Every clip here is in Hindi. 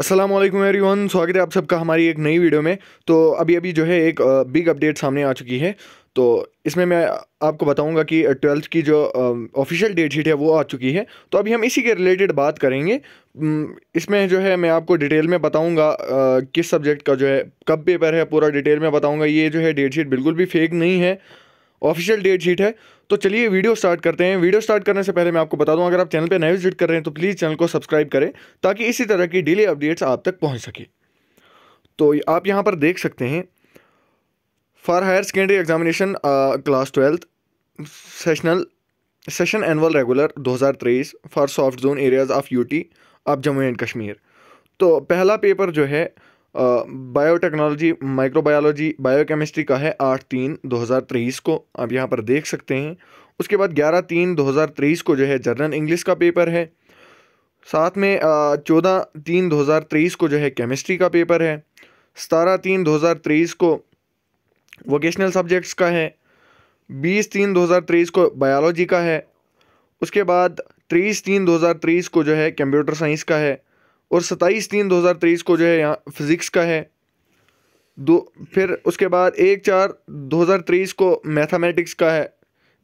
असलम वन स्वागत है आप सबका हमारी एक नई वीडियो में तो अभी अभी जो है एक बिग अपडेट सामने आ चुकी है तो इसमें मैं आपको बताऊंगा कि ट्वेल्थ की जो ऑफिशियल डेट शीट है वो आ चुकी है तो अभी हम इसी के रिलेटेड बात करेंगे इसमें जो है मैं आपको डिटेल में बताऊंगा किस सब्जेक्ट का जो है कब पेपर है पूरा डिटेल में बताऊंगा ये जो है डेट शीट बिल्कुल भी फेक नहीं है ऑफिशियल डेट शीट है तो चलिए वीडियो स्टार्ट करते हैं वीडियो स्टार्ट करने से पहले मैं आपको बता दूं अगर आप चैनल पर नए विजिट कर रहे हैं तो प्लीज़ चैनल को सब्सक्राइब करें ताकि इसी तरह की डेली अपडेट्स आप तक पहुँच सके तो आप यहाँ पर देख सकते हैं for higher secondary examination class twelfth sessional session annual regular 2023 for soft zone areas of UT of Jammu and Kashmir तो पहला पेपर जो है बायोटेक्नोलॉजी माइक्रोबायोलॉजी बायोकेमिस्ट्री का है आठ तीन दो हज़ार तेईस को आप यहाँ पर देख सकते हैं उसके बाद ग्यारह तीन दो हज़ार तेईस को जो है जर्नल इंग्लिश का पेपर है साथ में चौदह तीन दो हज़ार तेईस को जो है केमिस्ट्री का पेपर है सतारह तीन दो हज़ार तेईस को वोकेशनल सब्जेक्ट्स का है बीस तीन दो हज़ार तेईस को बायोलॉजी का है उसके बाद तेईस तीन दो हज़ार तेईस को जो है कंप्यूटर साइंस का है और सत्ताईस तीन दो हज़ार तेईस को जो है यहाँ फिज़िक्स का है दो फिर उसके बाद एक चार दो हज़ार तेईस को मैथमेटिक्स का है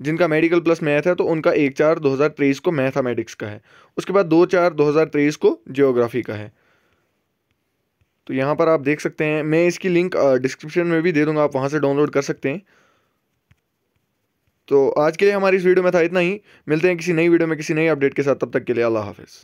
जिनका मेडिकल प्लस मैथ है तो उनका एक चार दो हज़ार तेईस को मैथमेटिक्स का है उसके बाद दो चार दो हज़ार तेईस को जियोग्राफी का है तो यहाँ पर आप देख सकते हैं मैं इसकी लिंक डिस्क्रिप्शन में भी दे दूँगा आप वहाँ से डाउनलोड कर सकते हैं तो आज के लिए हमारी इस वीडियो में था इतना ही मिलते हैं किसी नई वीडियो में किसी नई अपडेट के साथ तब तक के लिए अल्लाह हाफिज़